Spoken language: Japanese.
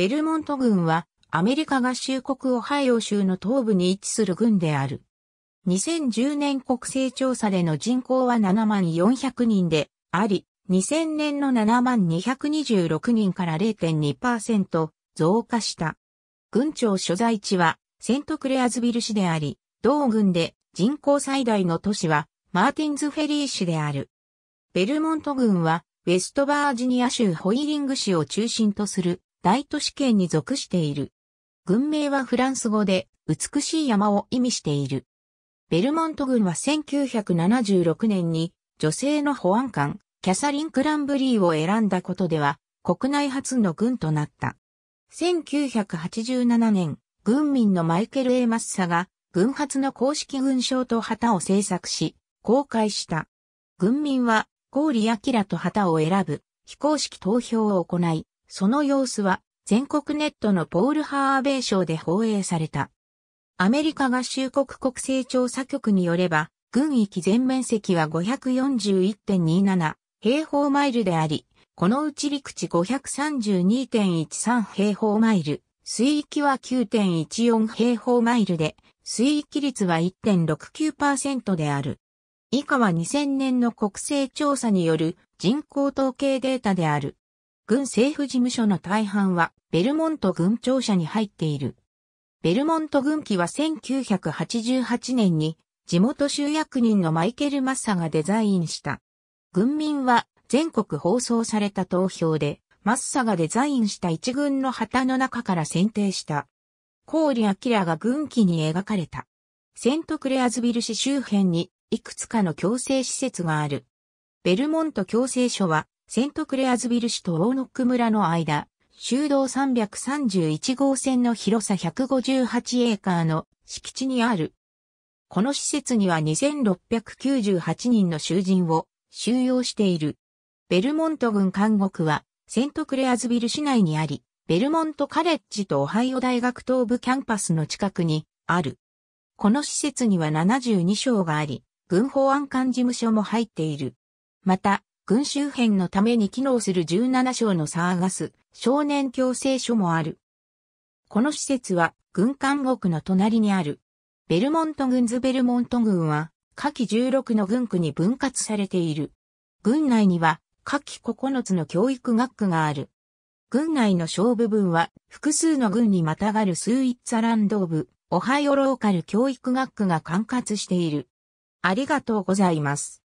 ベルモント軍は、アメリカ合衆国オハイオ州の東部に位置する軍である。2010年国勢調査での人口は7万400人であり、2000年の7万226人から0.2%増加した。郡庁所在地はセントクレアズビル市であり、同軍で人口最大の都市はマーティンズフェリー市である。ベルモント軍はウェストバージニア州ホイリング市を中心とする大都市圏に属している。軍名はフランス語で、美しい山を意味している。ベルモント軍は1976年に、女性の保安官、キャサリン・クランブリーを選んだことでは、国内初の軍となった。1987年、軍民のマイケル・エーマッサが、軍発の公式軍章と旗を制作し、公開した。軍民は、コーリ・アキラと旗を選ぶ、非公式投票を行い、その様子は全国ネットのポール・ハーベー賞で放映された。アメリカ合衆国国勢調査局によれば、軍域全面積は541.27平方マイルであり、このうち陸地532.13平方マイル、水域は9.14平方マイルで、水域率は1.69%である。以下は2000年の国勢調査による人口統計データである。軍政府事務所の大半はベルモント軍庁舎に入っている。ベルモント軍機は1988年に地元集約人のマイケル・マッサがデザインした。軍民は全国放送された投票でマッサがデザインした一軍の旗の中から選定した。コーリ・アキラが軍機に描かれた。セントクレアズビル市周辺にいくつかの強制施設がある。ベルモント強制所はセントクレアズビル市とオーノック村の間、修道331号線の広さ158エーカーの敷地にある。この施設には2698人の囚人を収容している。ベルモント郡監獄はセントクレアズビル市内にあり、ベルモントカレッジとオハイオ大学東部キャンパスの近くにある。この施設には72章があり、軍法案官事務所も入っている。また、群衆編のために機能する17章のサーガス、少年強制所もある。この施設は、軍艦獄の隣にある。ベルモント郡ズベルモント軍は、下記16の軍区に分割されている。軍内には、下記9つの教育学区がある。軍内の小部分は、複数の軍にまたがるスーイッツァランド部、オハイオローカル教育学区が管轄している。ありがとうございます。